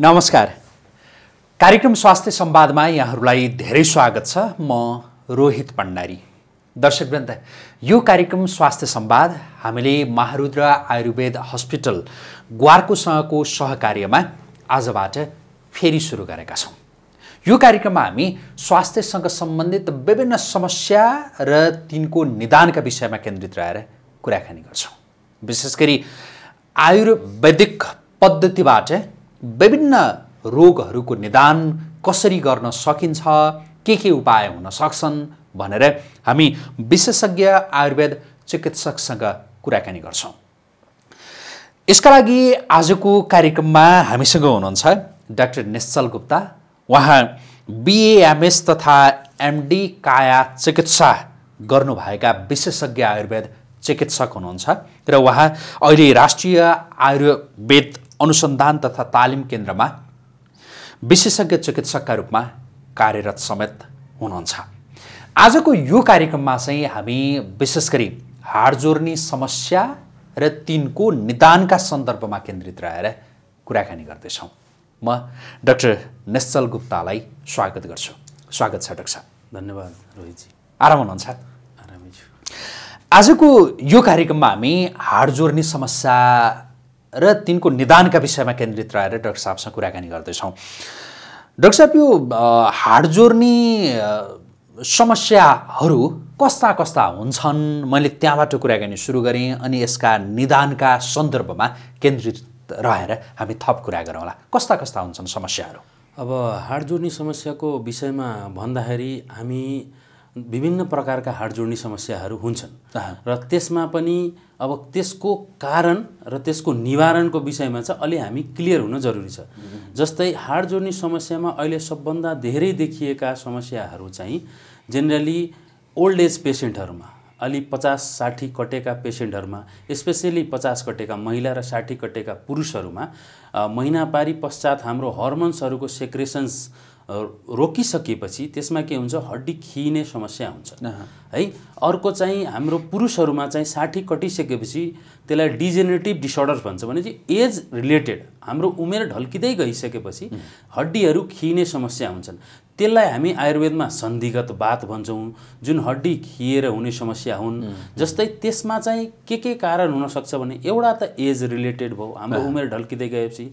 नमस्कार कार्यक्रम स्वास्थ्य संवादमा यहाँहरूलाई धेरै स्वागत छ म रोहित पण्डारी दर्शकवृन्द यो कार्यक्रम स्वास्थ्य संवाद हामीले महारुद्र आयुर्वेद हस्पिटल ग्वारकोसँगको सहकार्यमा आजबाट फेरि सुरु गरेका छौँ यो कार्यक्रममा हामी स्वास्थ्यसँग सम्बन्धित विभिन्न समस्या र तिनको निदानका विषयमा केन्द्रित रहेर कुराकानी गर्छौँ विशेष गरी आयुर्वेदिक पद्धतिबाट विभिन्न रोगहरूको निदान कसरी गर्न सकिन्छ के के उपाय हुन सक्छन् भनेर हामी विशेषज्ञ आयुर्वेद चिकित्सकसँग कुराकानी गर्छौँ यसका लागि आजको कार्यक्रममा हामीसँग हुनुहुन्छ डाक्टर निश्चल गुप्ता उहाँ बिएएमएस तथा एमडी काया चिकित्सा गर्नुभएका विशेषज्ञ आयुर्वेद चिकित्सक हुनुहुन्छ र उहाँ अहिले राष्ट्रिय आयुर्वेद अनुसन्धान तथा तालिम केन्द्रमा विशेषज्ञ चिकित्सकका रूपमा कार्यरत समेत हुनुहुन्छ आजको यो कार्यक्रममा चाहिँ हामी विशेष गरी हाड जोर्नी समस्या र तिनको निदानका सन्दर्भमा केन्द्रित रहेर कुराकानी गर्दैछौँ म डाक्टर नेश्चल गुप्तालाई स्वागत गर्छु स्वागत छ डाक्टर साहब धन्यवाद रोहितजी आराम हुनुहुन्छ आरामै छु आजको यो कार्यक्रममा हामी हाड जोर्नी समस्या र तिनको निदानका विषयमा केन्द्रित रहेर डाक्टर साहबसँग कुराकानी गर्दैछौँ डाक्टर साहब यो हाड जोड्ने समस्याहरू कस्ता कस्ता हुन्छन् मैले त्यहाँबाट कुराकानी सुरु गरेँ अनि यसका निदानका सन्दर्भमा केन्द्रित रहेर हामी थप कुरा गरौँला कस्ता कस्ता हुन्छन् समस्याहरू अब हाड जोड्ने समस्याको विषयमा भन्दाखेरि हामी विभिन्न प्रकारका हाड जोड्ने समस्याहरू हुन्छन् र त्यसमा पनि अब त्यसको कारण र त्यसको निवारणको विषयमा चाहिँ अलि हामी क्लियर हुन जरुरी छ जस्तै हाड जोड्ने समस्यामा अहिले सबभन्दा धेरै देखिएका समस्याहरू चाहिँ जेनरली ओल्ड एज पेसेन्टहरूमा अलि पचास साठी कटेका पेसेन्टहरूमा स्पेसियली पचास कटेका महिला र साठी कटेका पुरुषहरूमा महिना पारी पश्चात हाम्रो हर्मोन्सहरूको सेक्रेसन्स रोकिसकेपछि त्यसमा के हुन्छ हड्डी खिने समस्या हुन्छ है अर्को चाहिँ हाम्रो पुरुषहरूमा चाहिँ साठी कटिसकेपछि त्यसलाई डिजेनेरेटिभ डिसअर्डर भन्छ भने चाहिँ एज रिलेटेड हाम्रो उमेर ढल्किँदै गइसकेपछि हड्डीहरू खिने समस्या हुन्छन् त्यसलाई हामी आयुर्वेदमा सन्धिगत बात भन्छौँ जुन हड्डी खिएर हुने समस्या हुन् जस्तै त्यसमा चाहिँ के के कारण हुनसक्छ भने एउटा त एज रिलेटेड भयो हाम्रो उमेर ढल्किँदै गएपछि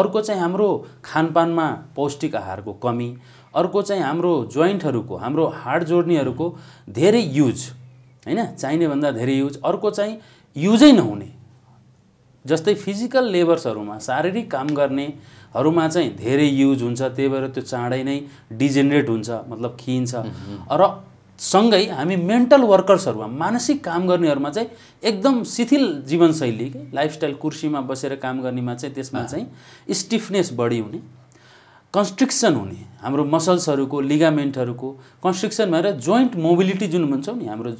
अर्को चाहिँ हाम्रो खानपानमा पौष्टिक आहारको कमी अर्को चाहिँ हाम्रो जोइन्टहरूको हाम्रो हाड जोड्नेहरूको धेरै युज होइन चाहिने भन्दा धेरै युज अर्को चाहिँ युजै नहुने जस्तै फिजिकल लेबर्सहरूमा शारीरिक काम गर्ने हरूमा चाहिँ धेरै युज हुन्छ त्यही भएर त्यो चाँडै नै डिजेनरेट हुन्छ मतलब खिइन्छ र सँगै हामी मेन्टल वर्कर्सहरूमा मानसिक काम गर्नेहरूमा चाहिँ एकदम शिथिल जीवनशैली लाइफस्टाइल कुर्सीमा बसेर काम गर्नेमा चाहिँ त्यसमा चाहिँ स्टिफनेस बढी हुने कन्स्ट्रिक्सन हुने हाम्रो मसल्सहरूको लिगामेन्टहरूको कन्स्ट्रिक्सन भएर जोइन्ट मोबिलिटी जुन भन्छौँ नि हाम्रो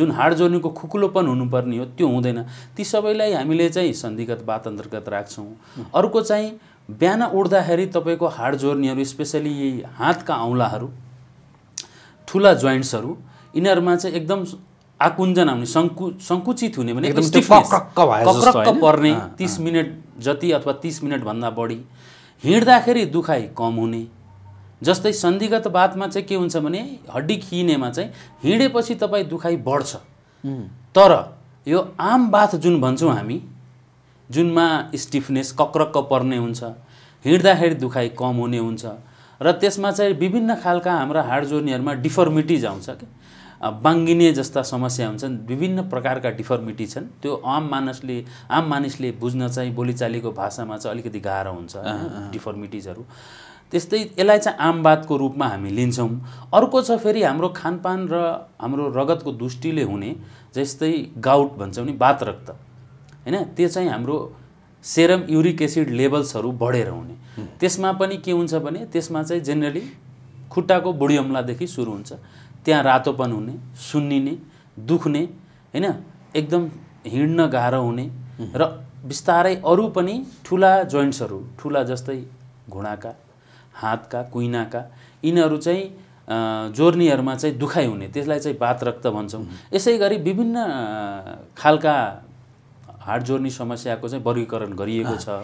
जुन हाड जोर्नीको खुकुलोपन हुनुपर्ने हो त्यो हुँदैन ती सबैलाई हामीले चाहिँ सन्धिगत बात अन्तर्गत राख्छौँ अर्को चाहिँ बिहान उठ्दाखेरि तपाईँको हाड जोर्नीहरू स्पेसली हातका औँलाहरू ठुला जोइन्ट्सहरू यिनीहरूमा चाहिँ एकदम आकुञ्जन आउने सङ्कु सङ्कुचित हुने भने एकदम कक्रक्क पर्ने तिस मिनट जति अथवा तिस मिनटभन्दा बढी हिँड्दाखेरि दुखाइ कम हुने जस्तै सन्धिगत बातमा चाहिँ के हुन्छ भने हड्डी खिनेमा चाहिँ हिँडेपछि तपाईँ दुखाइ बढ्छ तर यो आम बात जुन भन्छौँ हामी जुनमा स्टिफनेस कक्रक्क पर्ने हुन्छ हिँड्दाखेरि दुखाइ कम हुने हुन्छ र त्यसमा चाहिँ विभिन्न खालका हाम्रा हाड जोर्नीहरूमा डिफर्मिटिज आउँछ कि बाङ्गिने जस्ता समस्या हुन्छन् विभिन्न प्रकारका डिफर्मिटी छन् त्यो आम मानसले आम मानिसले बुझ्न चाहिँ बोलीचालीको भाषामा चाहिँ अलिकति गाह्रो हुन्छ डिफर्मिटिजहरू त्यस्तै यसलाई चाहिँ आमवादको रूपमा हामी लिन्छौँ अर्को छ फेरि हाम्रो खानपान र हाम्रो रगतको दुष्टिले हुने जस्तै गाउट भन्छौँ नि बात रक्त होइन त्यो चाहिँ हाम्रो सेरम युरिक एसिड लेभल्सहरू बढेर हुने त्यसमा पनि के हुन्छ भने त्यसमा चाहिँ जेनरली खुट्टाको बुढी अम्लादेखि सुरु हुन्छ त्यहाँ रातोपन हुने सुन्निने दुख्ने होइन एकदम हिँड्न गाह्रो हुने र बिस्तारै अरू पनि ठुला जोइन्ट्सहरू ठुला जस्तै घुँडाका हातका कुइनाका यिनीहरू चाहिँ जोर्नीहरूमा चाहिँ दुखाइ हुने त्यसलाई चाहिँ बात रक्त भन्छौँ यसै गरी विभिन्न खालका हाड जोर्नी समस्याको चाहिँ वर्गीकरण गरिएको छ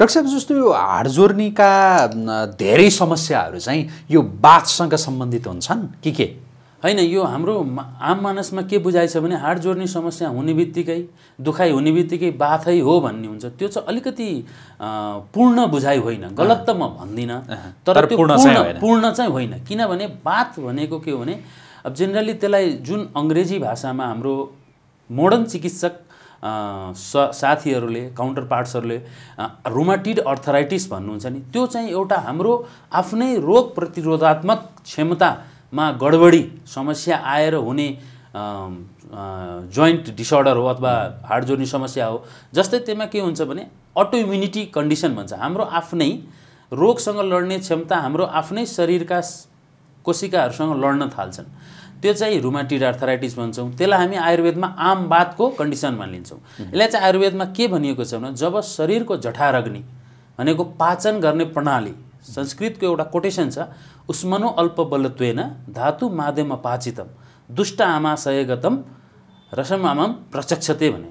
डाक्टर साहब जस्तो यो हाड जोर्नीका धेरै समस्याहरू चाहिँ यो बाथसँग सम्बन्धित हुन्छन् कि के होइन यो हाम्रो आम मानसमा के बुझाइ छ भने हाड जोड्ने समस्या हुने बित्तिकै दुखाइ हुने बित्तिकै बाथै हो भन्ने हुन्छ त्यो चाहिँ अलिकति पूर्ण बुझाइ होइन गलत त म भन्दिनँ तर त्यो पूर्ण पूर्ण चाहिँ होइन किनभने बाथ भनेको के हो भने अब जेनरली त्यसलाई जुन अङ्ग्रेजी भाषामा हाम्रो मोडर्न चिकित्सक स साथीहरूले काउन्टर पार्ट्सहरूले रोमाटिड अर्थराइटिस भन्नुहुन्छ नि त्यो चाहिँ एउटा हाम्रो आफ्नै रोग प्रतिरोधात्मक क्षमतामा गडबडी समस्या आएर हुने जोइन्ट डिसअर्डर हो अथवा हाड जोड्ने समस्या हो जस्तै त्यसमा के हुन्छ भने अटो इम्युनिटी कन्डिसन भन्छ हाम्रो आफ्नै रोगसँग लड्ने क्षमता हाम्रो आफ्नै शरीरका कोशिकाहरूसँग लड्न थाल्छन् त्यो चाहिँ रुमाटिड आर्थराइटिस भन्छौँ त्यसलाई हामी आयुर्वेदमा आम बातको कन्डिसन मानिन्छौँ यसलाई चाहिँ आयुर्वेदमा के भनिएको छ भने जब शरीरको जठारग्नि भनेको पाचन गर्ने प्रणाली संस्कृतको एउटा कोटेसन छ उस्मनो अल्पबलत्वेन धातु माध्यम पाचितम दुष्ट आमाशयगतम रसम आमा प्रचक्षते भने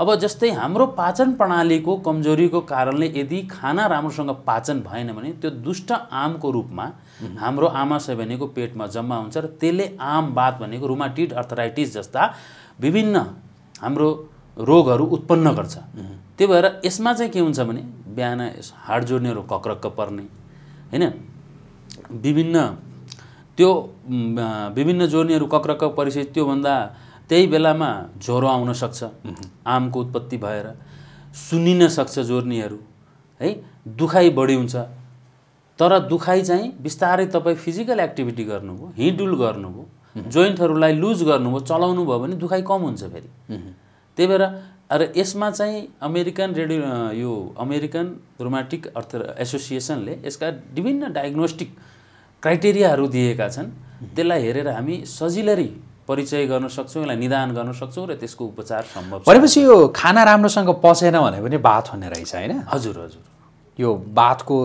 अब जस्तै हाम्रो पाचन प्रणालीको कमजोरीको कारणले यदि खाना राम्रोसँग पाचन भएन भने त्यो दुष्ट आमको रूपमा हाम्रो आमाशय भनेको पेटमा जम्मा हुन्छ र त्यसले आम बात भनेको रुमाटिड अर्थराइटिस जस्ता विभिन्न हाम्रो रोगहरू उत्पन्न गर्छ त्यही भएर यसमा चाहिँ के हुन्छ भने बिहान हाड जोड्नेहरू कक्रक्क पर्ने होइन विभिन्न त्यो विभिन्न जोड्नेहरू कक्रक्क परिसकेपछि त्योभन्दा त्यही बेलामा ज्वरो आउन सक्छ आमको उत्पत्ति भएर सुनिन सक्छ जोर्नीहरू है दुखाइ बढी हुन्छ तर दुखाइ चाहिँ बिस्तारै तपाईँ फिजिकल एक्टिभिटी गर्नुभयो हिँडुल गर्नुभयो जोइन्टहरूलाई लुज गर्नुभयो चलाउनु भयो भने दुखाइ कम हुन्छ फेरि त्यही भएर र यसमा चाहिँ अमेरिकन रेडियो यो अमेरिकन रोमाटिक अर्थ एसोसिएसनले यसका विभिन्न डायग्नोस्टिक क्राइटेरियाहरू दिएका छन् त्यसलाई हेरेर हामी सजिलरी परिचय गर्न सक्छौँ यसलाई निदान गर्न सक्छौँ र त्यसको उपचार सम्भव भनेपछि यो खाना राम्रोसँग पसेन भने पनि बात हुने रहेछ होइन हजुर हजुर यो बातको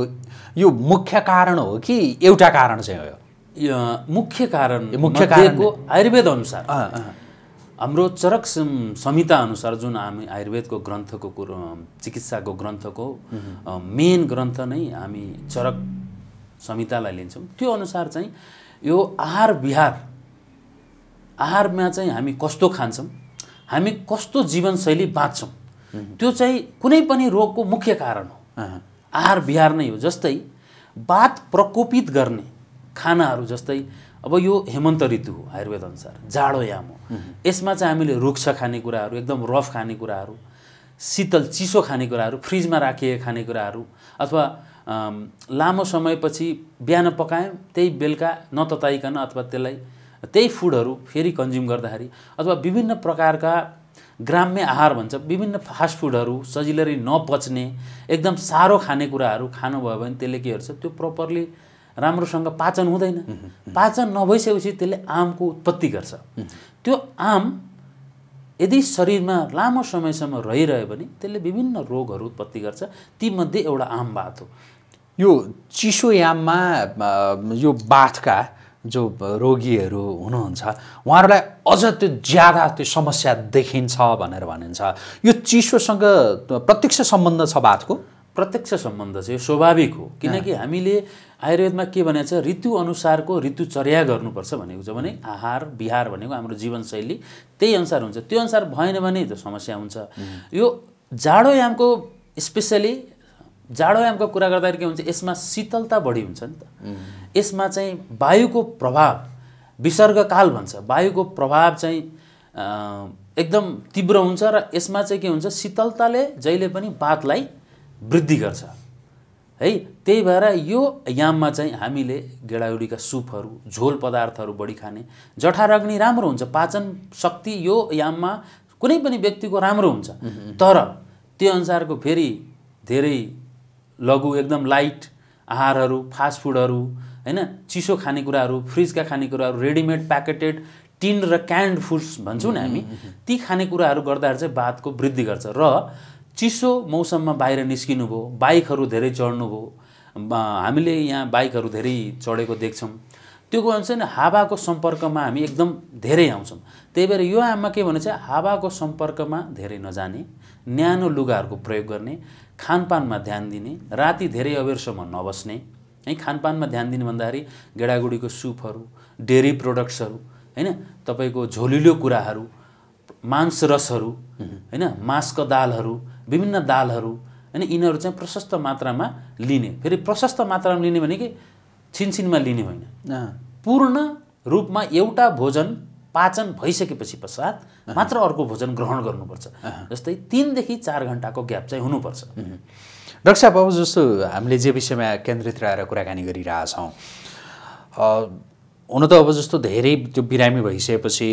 यो मुख्य कारण हो कि एउटा कारण चाहिँ हो यो मुख्य कारण मुख्य कारणको आयुर्वेद अनुसार हाम्रो चरक संहिता अनुसार जुन हामी आयुर्वेदको ग्रन्थको कुरो चिकित्साको ग्रन्थको मेन ग्रन्थ नै हामी चरक संहितालाई लिन्छौँ त्यो अनुसार चाहिँ यो आहार विहार आहारमा चाहिँ हामी कस्तो खान्छौँ हामी कस्तो जीवनशैली बाँच्छौँ त्यो चाहिँ कुनै पनि रोगको मुख्य कारण हो आहार बिहार नै हो जस्तै बात प्रकोपित गर्ने खानाहरू जस्तै अब यो हेमन्त ऋतु हो आयुर्वेद अनुसार जाडो याम हो यसमा चाहिँ हामीले रुक्ष खानेकुराहरू एकदम रफ खानेकुराहरू शीतल चिसो खानेकुराहरू फ्रिजमा राखिएको खानेकुराहरू अथवा लामो समयपछि बिहान पकायौँ त्यही बेलुका नतताइकन अथवा त्यसलाई त्यही फुडहरू फेरि कन्ज्युम गर्दाखेरि अथवा विभिन्न प्रकारका ग्राम्य आहार भन्छ विभिन्न फास्ट फुडहरू सजिलै नपच्ने एकदम साह्रो खानेकुराहरू खानुभयो भने त्यसले के गर्छ त्यो प्रपरली राम्रोसँग पाचन हुँदैन पाचन नभइसकेपछि त्यसले आमको उत्पत्ति गर्छ त्यो आम यदि शरीरमा लामो समयसम्म रहिरह्यो भने त्यसले विभिन्न रोगहरू उत्पत्ति गर्छ तीमध्ये एउटा आम बात हो यो चिसो याममा यो बाथका जो रोगीहरू हुनुहुन्छ उहाँहरूलाई अझ त्यो ज्यादा त्यो समस्या देखिन्छ भनेर भनिन्छ यो चिसोसँग प्रत्यक्ष सम्बन्ध छ बातको प्रत्यक्ष सम्बन्ध चाहिँ स्वाभाविक हो किनकि हामीले आयुर्वेदमा के भनेको छ ऋतुअनुसारको ऋतुचर्या गर्नुपर्छ भनेको छ भने आहार विहार भनेको हाम्रो जीवनशैली त्यही अनुसार हुन्छ त्यो अनुसार भएन भने त्यो समस्या हुन्छ यो जाडोयामको स्पेसली जाडोयामको कुरा गर्दाखेरि के हुन्छ यसमा शीतलता बढी हुन्छ नि त यसमा चाहिँ वायुको प्रभाव विसर्गकाल भन्छ वायुको प्रभाव चाहिँ एकदम तीव्र हुन्छ र यसमा चाहिँ के हुन्छ शीतलताले जहिले पनि बातलाई वृद्धि गर्छ है त्यही भएर यो याममा चाहिँ हामीले गेडाउरीका सुपहरू झोल पदार्थहरू बढी खाने जठारग्नि राम्रो हुन्छ पाचन शक्ति यो याममा कुनै पनि व्यक्तिको राम्रो हुन्छ तर त्यो अनुसारको फेरि धेरै लघु एकदम लाइट आहारहरू फास्टफुडहरू होइन चिसो खानेकुराहरू फ्रिजका खानेकुराहरू रेडिमेड प्याकेटेड टिन र क्यान्ड फुड्स भन्छौँ नि हामी ती खानेकुराहरू गर्दाखेरि चाहिँ बाथको वृद्धि गर्छ र चिसो मौसममा बाहिर निस्किनु भयो बाइकहरू धेरै चढ्नुभयो हामीले यहाँ बाइकहरू धेरै चढेको देख्छौँ त्यो हुन्छ चाहिँ हावाको सम्पर्कमा हामी एकदम धेरै आउँछौँ त्यही भएर यो आमा के भने चाहिँ हावाको सम्पर्कमा धेरै नजाने न्यानो लुगाहरूको प्रयोग गर्ने खानपानमा ध्यान दिने राति धेरै अबेरसम्म नबस्ने है खानपानमा ध्यान दिने भन्दाखेरि गेडागुडीको सुपहरू डेरी प्रोडक्ट्सहरू होइन तपाईँको झोलिलो कुराहरू मांस रसहरू होइन मासको दालहरू विभिन्न दालहरू होइन यिनीहरू चाहिँ प्रशस्त मात्रामा लिने फेरि प्रशस्त मात्रामा लिने भने कि छिनछिनमा लिने होइन पूर्ण रूपमा एउटा भोजन पाचन भइसकेपछि पश्चात मात्र अर्को भोजन ग्रहण गर्नुपर्छ जस्तै तिनदेखि चार घन्टाको ग्याप चाहिँ हुनुपर्छ डाक्टर साहब अब जस्तो हामीले जे विषयमा केन्द्रित रहेर कुराकानी गरिरहेछौँ हुन त अब जस्तो धेरै त्यो बिरामी भइसकेपछि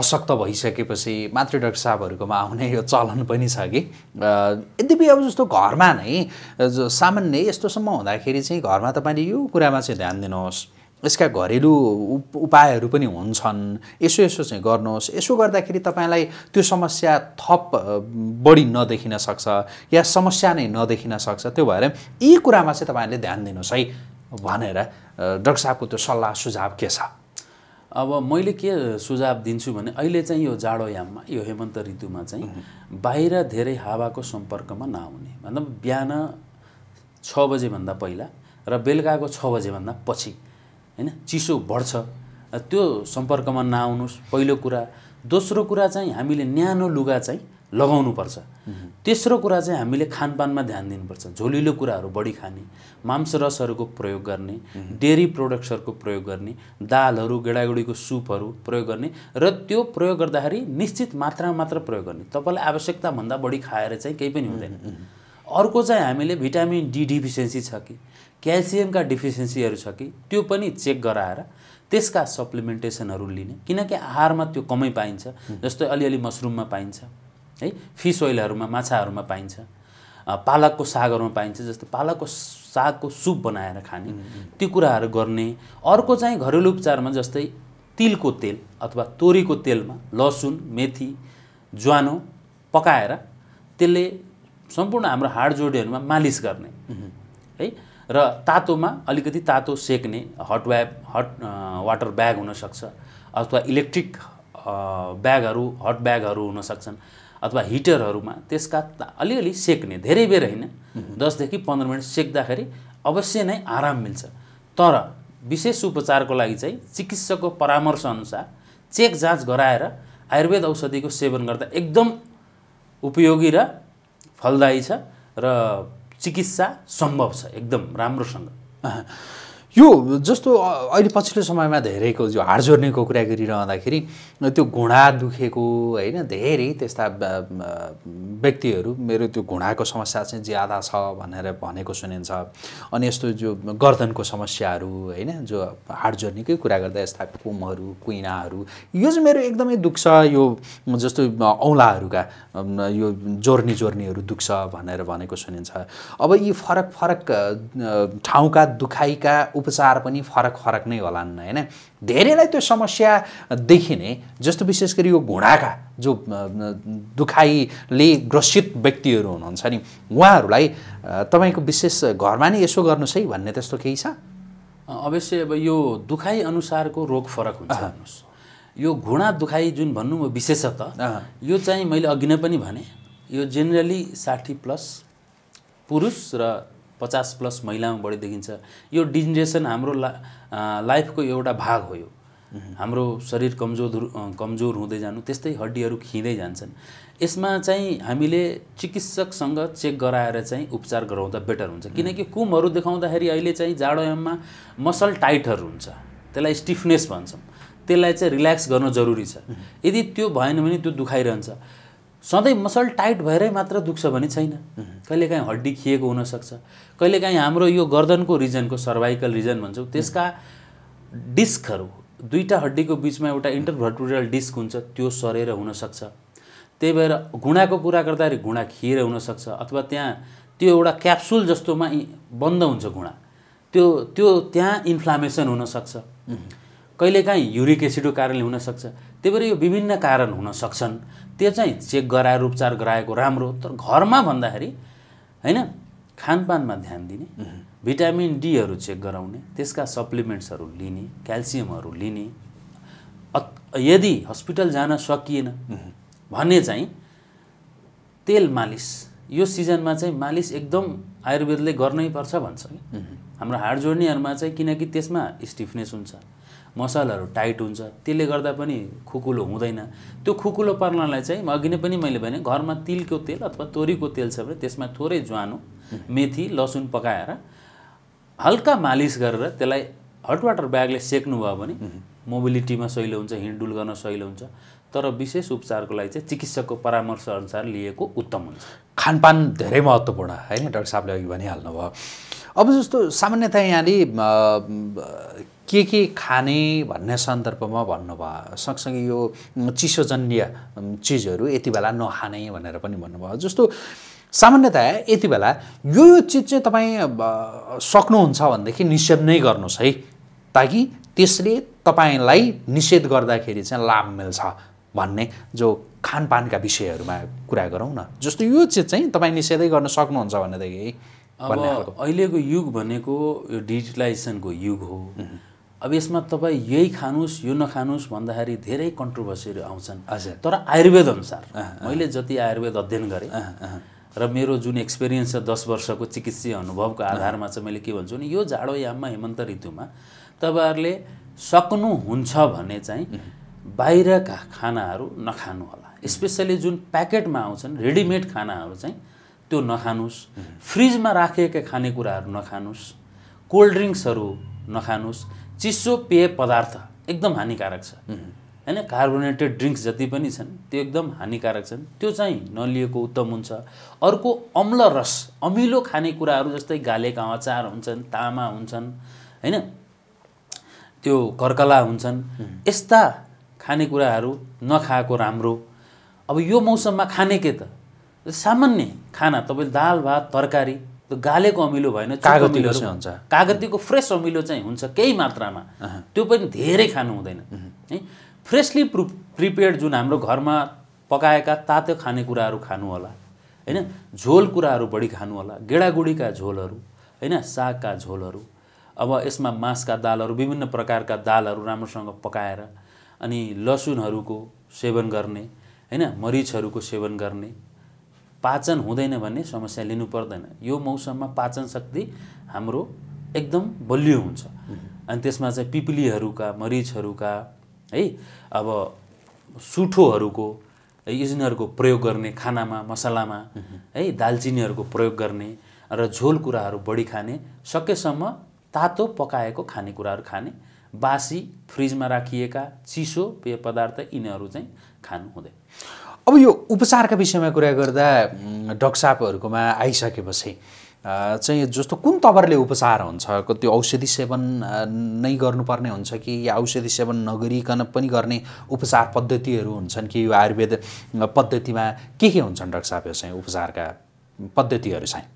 अशक्त भइसकेपछि मात्रै डाक्टर साहबहरूकोमा आउने यो चलन पनि छ कि यद्यपि अब जस्तो घरमा नै सामान्य यस्तोसम्म हुँदाखेरि चाहिँ घरमा तपाईँले यो कुरामा चाहिँ ध्यान दिनुहोस् यसका घरेलु उपायहरू पनि हुन्छन् यसो यसो चाहिँ गर्नुहोस् यसो गर्दाखेरि तपाईँलाई त्यो समस्या थप बढी नदेखिन सक्छ या समस्या नै नदेखिन सक्छ त्यो भएर यी कुरामा चाहिँ तपाईँहरूले ध्यान दिनुहोस् है भनेर डक्टर साहबको त्यो सल्लाह सुझाव के छ अब मैले के सुझाव दिन्छु भने अहिले चाहिँ यो जाडोयाममा यो हेमन्त ऋतुमा चाहिँ बाहिर धेरै हावाको सम्पर्कमा नआउने भन्दा बिहान छ बजेभन्दा पहिला र बेलुकाको छ बजेभन्दा पछि होइन चिसो बढ्छ त्यो सम्पर्कमा नआउनुहोस् पहिलो कुरा दोस्रो कुरा चाहिँ हामीले न्यानो लुगा चाहिँ लगाउनुपर्छ तेस्रो कुरा चाहिँ हामीले खानपानमा ध्यान दिनुपर्छ झोलिलो कुराहरू बढी खाने मांस रसहरूको प्रयोग गर्ने डेरी प्रोडक्ट्सहरूको प्रयोग गर्ने दालहरू गेडागुडीको सुपहरू प्रयोग गर्ने र त्यो प्रयोग गर्दाखेरि निश्चित मात्रामा मात्र प्रयोग गर्ने तपाईँलाई आवश्यकताभन्दा बढी खाएर चाहिँ केही पनि हुँदैन अर्को चाहिँ हामीले भिटामिन डी डिफिसियन्सी छ कि क्याल्सियमका डिफिसियन्सीहरू छ कि त्यो पनि चेक गराएर त्यसका सप्लिमेन्टेसनहरू लिने किनकि आहारमा त्यो कमै पाइन्छ जस्तै अलिअलि मसरुममा पाइन्छ है फिस ओइलहरूमा माछाहरूमा पाइन्छ पालकको सागहरूमा पाइन्छ जस्तै पालकको सागको सुप बनाएर खाने त्यो कुराहरू गर्ने अर्को चाहिँ घरेलु उपचारमा जस्तै तिलको तेल अथवा तोरीको तेलमा लसुन मेथी ज्वानो पकाएर त्यसले सम्पूर्ण हाम्रो हाड जोडीहरूमा मालिस गर्ने है र तातोमा अलिकति तातो सेक्ने हट व्याब हट वाटर ब्याग हुनसक्छ अथवा इलेक्ट्रिक ब्यागहरू हट ब्यागहरू हुनसक्छन् अथवा हिटरहरूमा त्यसका अलिअलि सेक्ने धेरै बेर होइन दसदेखि पन्ध्र मिनट सेक्दाखेरि अवश्य नै आराम मिल्छ तर विशेष उपचारको लागि चाहिँ चिकित्सकको परामर्शअनुसार चेक जाँच गराएर आयुर्वेद औषधिको सेवन गर्दा एकदम उपयोगी र फलदायी छ र चिकित्सा सम्भव छ एकदम राम्रोसँग यो जस्तो अहिले पछिल्लो समयमा धेरैको जो हाड जोड्नेको कुरा गरिरहँदाखेरि त्यो घुँडा दुखेको होइन धेरै त्यस्ता व्यक्तिहरू मेरो त्यो घुँडाको समस्या चाहिँ ज्यादा छ भनेर भनेको सुनिन्छ अनि यस्तो जो गर्दनको समस्याहरू होइन जो हाड जोड्नेकै कुरा गर्दा यस्ता कुमहरू कुइनाहरू यो चाहिँ मेरो एकदमै दुख्छ यो जस्तो औँलाहरूका यो जोर्नी जोर्नीहरू दुख्छ भनेर भनेको सुनिन्छ अब यी फरक फरक ठाउँका दुखाइका उपचार पनि फरक फरक नै होला होलान् होइन धेरैलाई त्यो समस्या देखिने जस्तो विशेष गरी यो घुँडाका जो दुखाइले ग्रसित व्यक्तिहरू हुनुहुन्छ नि उहाँहरूलाई तपाईँको विशेष घरमा नै यसो गर्नुहोस् है भन्ने त्यस्तो केही छ अवश्य अब यो दुखाइ अनुसारको रोग फरक हुन्छ हेर्नुहोस् यो घुँडा दुखाइ जुन भन्नु विशेषत विशेषतः यो चाहिँ मैले अघि नै पनि भने यो जेनरली साठी प्लस पुरुष र पचास प्लस महिलामा बढी देखिन्छ यो डिजेनेरेसन हाम्रो ला लाइफको एउटा भाग हो यो हाम्रो शरीर कमजोर कमजोर हुँदै जानु त्यस्तै हड्डीहरू खिँदै जान्छन् यसमा चाहिँ हामीले चिकित्सकसँग चेक गराएर चाहिँ उपचार गराउँदा बेटर हुन्छ किनकि कुमहरू देखाउँदाखेरि अहिले चाहिँ जाडोयाममा मसल टाइटहरू हुन्छ त्यसलाई स्टिफनेस भन्छौँ त्यसलाई चाहिँ रिल्याक्स गर्न जरुरी छ यदि त्यो भएन भने त्यो दुखाइरहन्छ सधैँ मसल टाइट भएरै मात्र दुख्छ भने छैन कहिलेकाहीँ हड्डी खिएको हुनसक्छ कहिलेकाहीँ हाम्रो यो गर्दनको रिजनको सर्भाइकल रिजन भन्छौँ त्यसका डिस्कहरू दुईवटा हड्डीको बिचमा एउटा इन्टरभर्टुरियल डिस्क हुन्छ त्यो सरेर हुनसक्छ त्यही भएर घुँडाको कुरा गर्दाखेरि घुँडा खिएर हुनसक्छ अथवा त्यहाँ त्यो एउटा क्याप्सुल जस्तोमा बन्द हुन्छ घुँडा त्यो त्यो त्यहाँ इन्फ्लामेसन हुनसक्छ कहिलेकाहीँ युरिक एसिडको कारणले हुनसक्छ त्यही भएर यो विभिन्न कारण हुन सक्छन् त्यो चाहिँ चेक गराएर उपचार गराएको राम्रो तर घरमा भन्दाखेरि होइन खानपानमा ध्यान दिने भिटामिन डीहरू चेक गराउने त्यसका सप्लिमेन्ट्सहरू लिने क्याल्सियमहरू लिने यदि हस्पिटल जान सकिएन भने चाहिँ तेल मालिस यो सिजनमा चाहिँ मालिस एकदम आयुर्वेदले गर्नै पर्छ भन्छ कि हाम्रो हाड जोड्नेहरूमा चाहिँ किनकि त्यसमा स्टिफनेस हुन्छ मसलहरू टाइट हुन्छ त्यसले गर्दा पनि खुकुलो हुँदैन त्यो खुकुलो पार्नलाई चाहिँ अघि नै पनि मैले भने घरमा तिलको तेल अथवा तोरीको तेल छ भने त्यसमा थोरै ज्वानो मेथी लसुन पकाएर हल्का मालिस गरेर त्यसलाई हट वाटर ब्यागले सेक्नुभयो भने मोबिलिटीमा सहिलो हुन्छ हिँडडुल गर्न सहिलो हुन्छ तर विशेष उपचारको लागि चाहिँ चिकित्सकको परामर्श अनुसार लिएको उत्तम हुन्छ खानपान धेरै महत्त्वपूर्ण होइन डाक्टर साहबले अघि भनिहाल्नु भयो अब जस्तो सामान्यतया यहाँले के के खाने भन्ने सन्दर्भमा भन्नुभयो सँगसँगै यो चिसोजन्य चिजहरू यति बेला नखाने भनेर पनि भन्नुभयो जस्तो सामान्यतया यति बेला यो यो चिज चाहिँ तपाईँ सक्नुहुन्छ भनेदेखि निषेध नै गर्नुहोस् है ताकि त्यसले तपाईँलाई निषेध गर्दाखेरि चाहिँ लाभ मिल्छ भन्ने जो खानपानका विषयहरूमा कुरा गरौँ न जस्तो यो चिज चाहिँ तपाईँ निषेधै गर्न सक्नुहुन्छ भनेदेखि अब अहिलेको युग भनेको यो डिजिटलाइजेसनको युग हो अब यसमा तपाईँ यही खानुहोस् यो नखानुहोस् भन्दाखेरि धेरै कन्ट्रोभर्सीहरू आउँछन् तर आयुर्वेद अनुसार मैले जति आयुर्वेद अध्ययन गरेँ र मेरो जुन एक्सपिरियन्स छ दस वर्षको चिकित्सीय अनुभवको आधारमा चाहिँ मैले के भन्छु भने यो जाडोयाममा याममा हेमन्त ऋतुमा तपाईँहरूले सक्नुहुन्छ भने चाहिँ बाहिरका खानाहरू नखानु होला स्पेसली जुन प्याकेटमा आउँछन् रेडिमेड खानाहरू चाहिँ त्यो नखानुस् फ्रिजमा राखिएका खानेकुराहरू नखानुस् कोल्ड ड्रिङ्क्सहरू नखानुस् चिसो पेय पदार्थ एकदम हानिकारक छ होइन कार्बोनेटेड ड्रिङ्क्स जति पनि छन् त्यो एकदम हानिकारक छन् त्यो चाहिँ नलिएको उत्तम हुन्छ अर्को अम्ल रस अमिलो खानेकुराहरू जस्तै गालेका अचार हुन्छन् तामा हुन्छन् होइन त्यो कर्कला हुन्छन् यस्ता खानेकुराहरू नखाएको राम्रो अब यो मौसममा खाने के त सामान्य खाना तपाईँले दाल भात तरकारी त्यो गालेको अमिलो भएन कागतीको हुन्छ कागतीको फ्रेस अमिलो चाहिँ हुन्छ केही मात्रामा त्यो पनि धेरै खानु हुँदैन है फ्रेसली प्रु प्रिपेयर जुन हाम्रो घरमा पकाएका तातो खानेकुराहरू खानु होला होइन झोल कुराहरू बढी खानु होला गेडागुडीका झोलहरू होइन सागका झोलहरू अब यसमा मासका दालहरू विभिन्न प्रकारका दालहरू राम्रोसँग पकाएर अनि लसुनहरूको सेवन गर्ने होइन मरिचहरूको सेवन गर्ने पाचन हुँदैन भन्ने समस्या लिनु पर्दैन यो मौसममा पाचन शक्ति हाम्रो एकदम बलियो हुन्छ अनि त्यसमा चाहिँ पिपलीहरूका मरिचहरूका है अब सुठोहरूको यिनीहरूको प्रयोग गर्ने खानामा मसलामा है दालचिनीहरूको प्रयोग गर्ने र झोल कुराहरू बढी खाने सकेसम्म तातो पकाएको खानेकुराहरू खाने बासी फ्रिजमा राखिएका चिसो पेय पदार्थ यिनीहरू चाहिँ खानु हुँदैन अब यो उपचारका विषयमा कुरा गर्दा डक्टर साहबहरूकोमा आइसकेपछि चाहिँ जस्तो कुन तवरले उपचार हुन्छ त्यो औषधि सेवन नै गर्नुपर्ने हुन्छ कि या औषधि सेवन नगरिकन पनि गर्ने उपचार पद्धतिहरू हुन्छन् कि यो आयुर्वेद पद्धतिमा के के हुन्छन् डक्टर साहब चाहिँ उपचारका पद्धतिहरू चाहिँ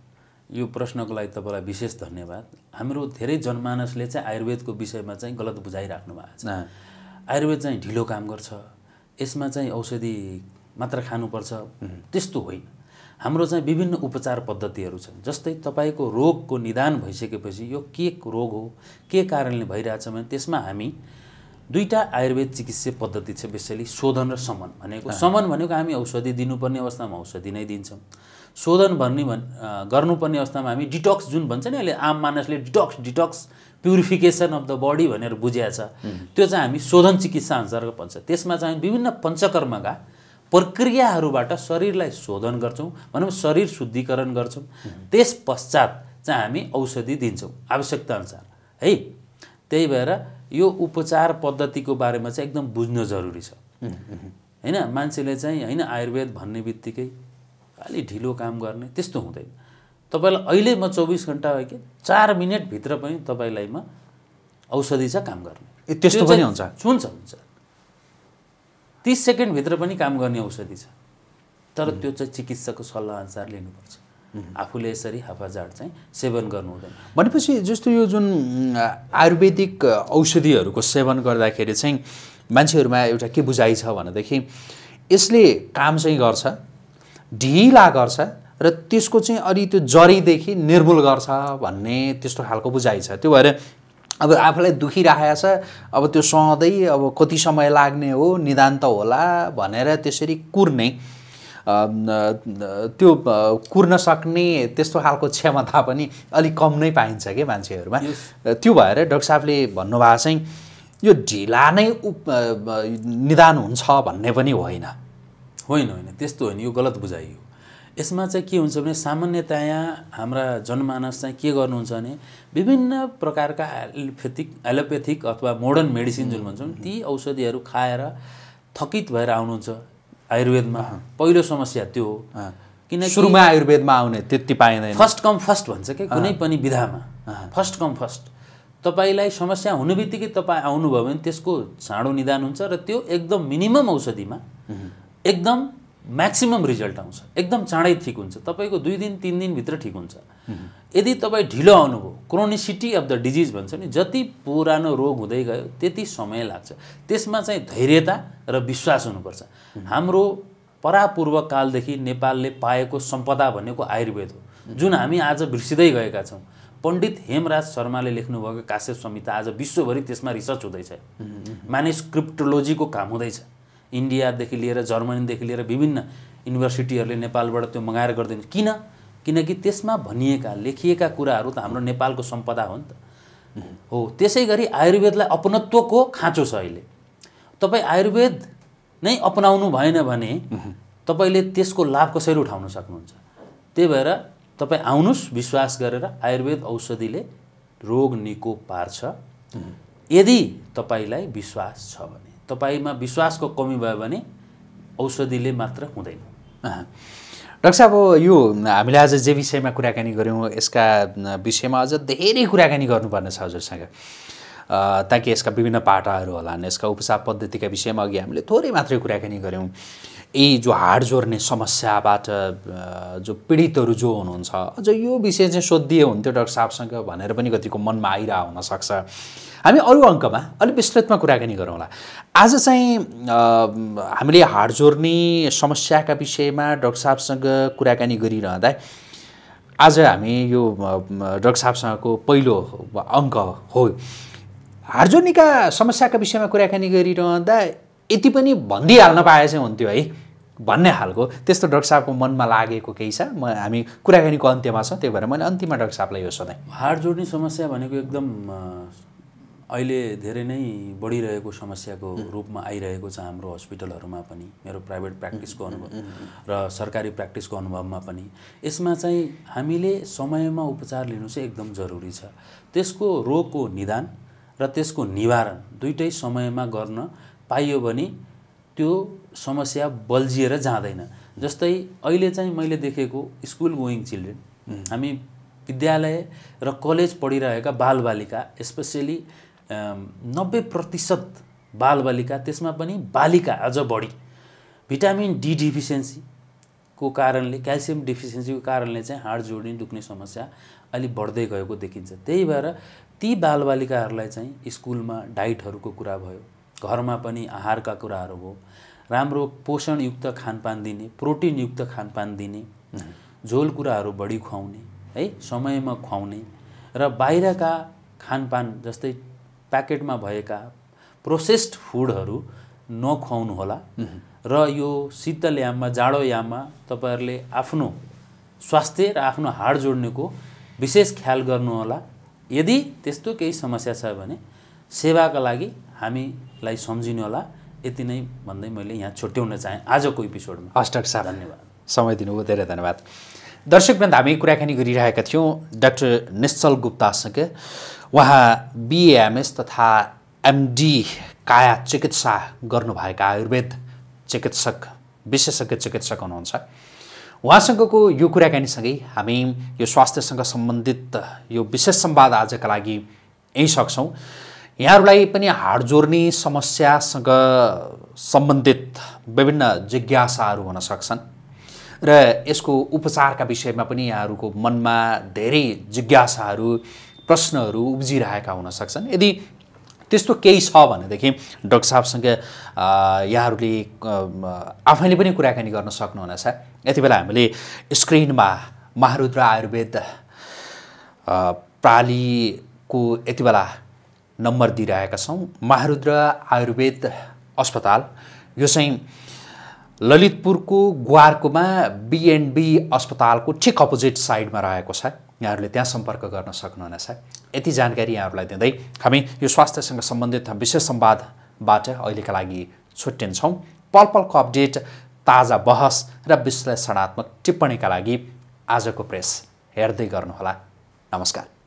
यो प्रश्नको लागि तपाईँलाई विशेष धन्यवाद हाम्रो धेरै जनमानसले चाहिँ आयुर्वेदको विषयमा चाहिँ गलत बुझाइराख्नु भएको छ आयुर्वेद चाहिँ ढिलो काम गर्छ यसमा चाहिँ औषधि मात्र खानुपर्छ त्यस्तो होइन हाम्रो चाहिँ विभिन्न उपचार पद्धतिहरू छन् जस्तै तपाईँको रोगको निदान भइसकेपछि यो के रोग हो के कारणले भइरहेछ भने त्यसमा हामी दुईवटा आयुर्वेद चिकित्सा पद्धति छ बेसली शोधन र समन भनेको समन भनेको हामी औषधि दिनुपर्ने अवस्थामा औषधि नै दिन्छौँ शोधन भन्ने भन् गर्नुपर्ने अवस्थामा हामी डिटक्स जुन भन्छ नि अहिले आम मानिसले detox detox purification of the body भनेर बुझिया छ त्यो चाहिँ हामी शोधन चिकित्सा अनुसारको भन्छ त्यसमा चाहिँ विभिन्न पञ्चकर्मका प्रक्रियाहरूबाट शरीरलाई शोधन गर्छौँ भनौँ शरीर शुद्धिकरण गर्छौँ त्यस पश्चात चाहिँ हामी औषधि दिन्छौँ आवश्यकताअनुसार है त्यही भएर यो उपचार पद्धतिको बारेमा चाहिँ एकदम बुझ्न जरुरी छ होइन मान्छेले चाहिँ होइन आयुर्वेद भन्ने बित्तिकै अलि ढिलो काम गर्ने त्यस्तो हुँदैन तपाईँलाई अहिले म चौबिस घन्टा हो कि चार मिनटभित्र पनि तपाईँलाई म औषधि छ काम गर्ने त्यस्तो पनि हुन्छ हुन्छ हुन्छ तिस सेकेन्डभित्र पनि काम गर्ने औषधि छ तर त्यो चाहिँ चिकित्सकको सल्लाह अनुसार लिनुपर्छ आफूले यसरी हाफाजाड चाहिँ सेवन गर्नु हुँदैन भनेपछि जस्तो यो जुन आयुर्वेदिक औषधिहरूको सेवन गर्दाखेरि चाहिँ मान्छेहरूमा एउटा के बुझाइ छ भनेदेखि यसले काम चाहिँ गर्छ ढिला गर्छ र त्यसको चाहिँ अलि त्यो जरीदेखि निर्मूल गर्छ भन्ने त्यस्तो खालको बुझाइ छ त्यो भएर अब आफूलाई दुखिराखेको छ अब त्यो सधैँ अब कति समय लाग्ने हो निदान त होला भनेर त्यसरी कुर्ने त्यो कुर्न सक्ने त्यस्तो खालको क्षमता पनि अलिक कम नै पाइन्छ कि मान्छेहरूमा त्यो भएर डक्टर साहबले भन्नुभएको चाहिँ यो ढिला नै उप निदान हुन्छ भन्ने पनि होइन होइन होइन त्यस्तो होइन यो गलत बुझाइयो यसमा चाहिँ के हुन्छ भने सामान्यतया हाम्रा जनमानस चाहिँ के गर्नुहुन्छ भने विभिन्न प्रकारका एलोपेथिक एलोपेथिक अथवा मोडर्न मेडिसिन जुन भन्छौँ ती औषधिहरू खाएर थकित भएर आउनुहुन्छ आयुर्वेदमा पहिलो समस्या त्यो हो किनकि सुरुमा आयुर्वेदमा आउने त्यति पाइँदैन फर्स्ट कम फर्स्ट भन्छ कि कुनै पनि विधामा फर्स्ट कम फर्स्ट तपाईँलाई समस्या हुने बित्तिकै तपाईँ आउनुभयो भने त्यसको छाँडो निदान हुन्छ र त्यो एकदम मिनिमम औषधिमा एकदम म्याक्सिमम् रिजल्ट आउँछ एकदम चाँडै ठिक हुन्छ तपाईँको दुई दिन तिन दिनभित्र ठिक हुन्छ यदि तपाईँ ढिलो आउनुभयो क्रोनिसिटी अफ द डिजिज भन्छ नि जति पुरानो रोग हुँदै गयो त्यति समय लाग्छ त्यसमा चाहिँ धैर्यता र विश्वास हुनुपर्छ हाम्रो परापूर्वकालदेखि नेपालले पाएको सम्पदा भनेको आयुर्वेद हो जुन हामी आज बिर्सिँदै गएका छौँ पण्डित हेमराज शर्माले लेख्नुभएको काश्यप संहिता आज विश्वभरि त्यसमा रिसर्च हुँदैछ मानिस क्रिप्टोलोजीको काम हुँदैछ इन्डियादेखि लिएर जर्मनीदेखि लिएर विभिन्न युनिभर्सिटीहरूले नेपालबाट त्यो मगाएर गरिदिनु किन किनकि त्यसमा भनिएका लेखिएका कुराहरू त हाम्रो नेपालको सम्पदा हो नि त हो त्यसै गरी आयुर्वेदलाई अपनत्वको खाँचो छ अहिले तपाईँ आयुर्वेद नै अपनाउनु भएन भने तपाईँले त्यसको लाभ कसरी उठाउन सक्नुहुन्छ त्यही भएर तपाईँ आउनुहोस् विश्वास गरेर आयुर्वेद औषधिले रोग निको पार्छ यदि तपाईँलाई विश्वास छ भने तपाईँमा विश्वासको कमी भयो भने औषधिले मात्र हुँदैन डाक्टर साहब यो हामीले आज जे विषयमा कुराकानी गऱ्यौँ यसका विषयमा अझ धेरै कुराकानी गर्नुपर्ने छ हजुरसँग ताकि यसका विभिन्न पाटाहरू होला यसका उपचार पद्धतिका विषयमा अघि हामीले थोरै मात्रै कुराकानी गऱ्यौँ यी जो हाड जोड्ने समस्याबाट जो पीडितहरू जो हुनुहुन्छ अझ यो विषय चाहिँ सोधिए हुन्थ्यो डाक्टर साहबसँग भनेर पनि कतिको मनमा आइरह हुनसक्छ हामी अरू अङ्कमा अलिक विस्तृतमा कुराकानी गरौँला आज चाहिँ हामीले हाड जोड्ने समस्याका विषयमा डक्टर साहबसँग कुराकानी गरिरहँदा आज हामी यो डक्टर साहबसँगको पहिलो अङ्क हो हाड जोड्नेका समस्याका विषयमा कुराकानी गरिरहँदा यति पनि भनिदिइहाल्न पाए चाहिँ हुन्थ्यो है भन्ने खालको त्यस्तो डक्टर साहबको मनमा लागेको केही छ म हामी कुराकानीको अन्त्यमा छ त्यही भएर मैले अन्तिममा डक्टर साहबलाई यो सोधेँ हाड जोड्ने समस्या भनेको एकदम अहिले धेरै नै बढिरहेको समस्याको रूपमा आइरहेको छ हाम्रो हस्पिटलहरूमा पनि मेरो प्राइभेट प्र्याक्टिसको अनुभव र सरकारी प्र्याक्टिसको अनुभवमा पनि यसमा चाहिँ हामीले समयमा उपचार लिनु चाहिँ एकदम जरुरी छ त्यसको रोगको निदान र त्यसको निवारण दुइटै समयमा गर्न पाइयो भने त्यो समस्या बल्झिएर जाँदैन जस्तै अहिले चाहिँ मैले देखेको स्कुल गोइङ चिल्ड्रेन हामी विद्यालय र कलेज पढिरहेका बालबालिका स्पेसियली नब्बे प्रतिशत बालबालिका त्यसमा पनि बालिका अझ बढी भिटामिन डी डिफिसियन्सीको कारणले क्याल्सियम डिफिसियन्सीको कारणले चाहिँ हाड जोड्ने दुख्ने समस्या अलिक बढ्दै गएको देखिन्छ त्यही भएर ती बालबालिकाहरूलाई चाहिँ स्कुलमा डाइटहरूको कुरा भयो घरमा पनि आहारका कुराहरू हो राम्रो पोषणयुक्त खानपान दिने प्रोटिनयुक्त खानपान दिने झोल कुराहरू बढी खुवाउने है समयमा खुवाउने र बाहिरका खानपान जस्तै प्याकेटमा भएका प्रोसेस्ड फुडहरू नखुवाउनुहोला र यो शीतल याममा जाडो याममा तपाईँहरूले आफ्नो स्वास्थ्य र आफ्नो हाड जोड्नेको विशेष ख्याल गर्नुहोला यदि त्यस्तो केही समस्या छ भने सेवाका लागि हामीलाई सम्झिनुहोला यति नै भन्दै मैले यहाँ छुट्याउन चाहेँ आजको एपिसोडमा हस्टक सा धन्यवाद समय दिनुभयो धेरै धन्यवाद दर्शकवृन्द हामी कुराकानी गरिरहेका थियौँ डाक्टर निश्चल गुप्तासँग उहाँ बिएएमएस तथा एमडी काया चिकित्सा गर्नुभएका आयुर्वेद चिकित्सक विशेषज्ञ चिकित्सक हुनुहुन्छ उहाँसँगको यो कुराकानीसँगै हामी यो स्वास्थ्यसँग सम्बन्धित यो विशेष सम्वाद आजका लागि यहीँ सक्छौँ यहाँहरूलाई पनि हाड जोड्ने समस्यासँग सम्बन्धित विभिन्न जिज्ञासाहरू हुन सक्छन् र यसको उपचारका विषयमा पनि यहाँहरूको मनमा धेरै जिज्ञासाहरू प्रश्नहरू उब्जिरहेका हुन सक्छन् यदि त्यस्तो केही छ भनेदेखि डक्टर साहबसँग यहाँहरूले आफैले पनि कुराकानी गर्न सक्नुहुनेछ यति बेला हामीले स्क्रिनमा महारुद्र आयुर्वेद प्रालीको यति बेला नम्बर दिइरहेका छौँ महारुद्र आयुर्वेद अस्पताल यो चाहिँ ललितपुरको ग्वारकोमा बिएनबी अस्पतालको ठिक अपोजिट साइडमा रहेको छ यहाँहरूले त्यहाँ सम्पर्क गर्न सक्नुहुनेछ यति जानकारी यहाँहरूलाई दिँदै हामी यो स्वास्थ्यसँग सम्बन्धित विशेष संवादबाट अहिलेका लागि छुट्टिन्छौँ पल पलको अपडेट ताजा बहस र विश्लेषणात्मक टिप्पणीका लागि आजको प्रेस हेर्दै गर्नुहोला नमस्कार